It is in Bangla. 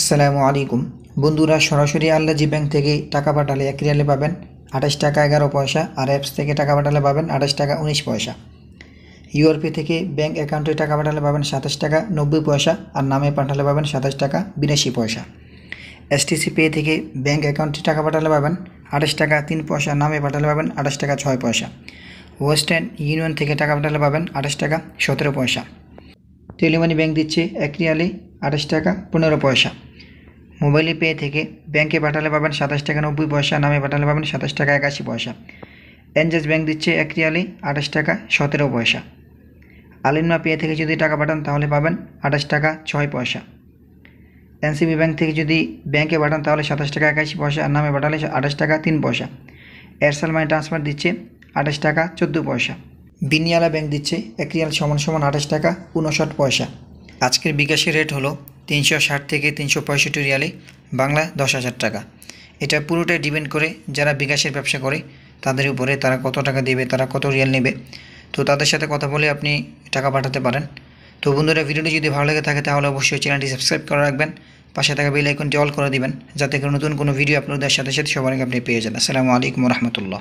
আসসালামু আলাইকুম বন্ধুরা সরাসরি আল্লাজি ব্যাংক থেকে টাকা পাঠালে এক রিয়ালে পাবেন আঠাশ টাকা এগারো পয়সা আর অ্যাপস থেকে টাকা পাঠালে পাবেন আঠাশ টাকা উনিশ পয়সা ইউরপি থেকে ব্যাংক অ্যাকাউন্টে টাকা পাঠালে পাবেন সাতাশ টাকা নব্বই পয়সা আর নামে পাঠালে পাবেন সাতাশ টাকা বিরাশি পয়সা এসটিসি পে থেকে ব্যাংক অ্যাকাউন্টে টাকা পাঠালে পাবেন আঠাশ টাকা তিন পয়সা নামে পাঠালে পাবেন আঠাশ টাকা ছয় পয়সা ওয়েস্টার্ন ইউনিয়ন থেকে টাকা পাঠালে পাবেন আঠাশ টাকা সতেরো পয়সা টেলিমানি ব্যাংক দিচ্ছে এক রিয়ালে আঠাশ টাকা পনেরো পয়সা মোবাইল পে থেকে ব্যাংকে পাঠালে পাবেন সাতাশ টাকা নব্বই পয়সা নামে পাঠালে পাবেন সাতাশ টাকা একাশি পয়সা এনজেস ব্যাংক দিচ্ছে এক রিয়ালি আঠাশ টাকা সতেরো পয়সা আলিমা পে থেকে যদি টাকা পাঠান তাহলে পাবেন আঠাশ টাকা ছয় পয়সা এনসিবি ব্যাংক থেকে যদি ব্যাংকে পাঠান তাহলে সাতাশ টাকা একাশি পয়সা আর নামে পাঠালে আঠাশ টাকা তিন পয়সা এয়ারসেল মানি ট্রান্সফার দিচ্ছে আঠাশ টাকা চোদ্দো পয়সা বিনিয়ালা ব্যাংক দিচ্ছে এক রিয়াল সমান সমান আঠাশ টাকা উনষাট পয়সা আজকের বিকাশের রেট হলো তিনশো ষাট থেকে তিনশো পঁয়ষট্টি রিয়ালে বাংলা দশ হাজার টাকা এটা পুরোটাই ডিপেন্ড করে যারা বিকাশের ব্যবসা করে তাদের উপরে তারা কত টাকা দেবে তারা কত রিয়াল নেবে তো তাদের সাথে কথা বলে আপনি টাকা পাঠাতে পারেন তো বন্ধুরা ভিডিওটি যদি ভালো লেগে থাকে তাহলে অবশ্যই চ্যানেলটি সাবস্ক্রাইব করে রাখবেন পাশে থাকা বেল আইকনটি অল করে দিবেন যাতে করে নতুন কোনো ভিডিও আপনাদের সাথে সাথে সবার আগে আপনি পেয়ে যান আসসালামু আলাইকুম রহমতুল্লাহ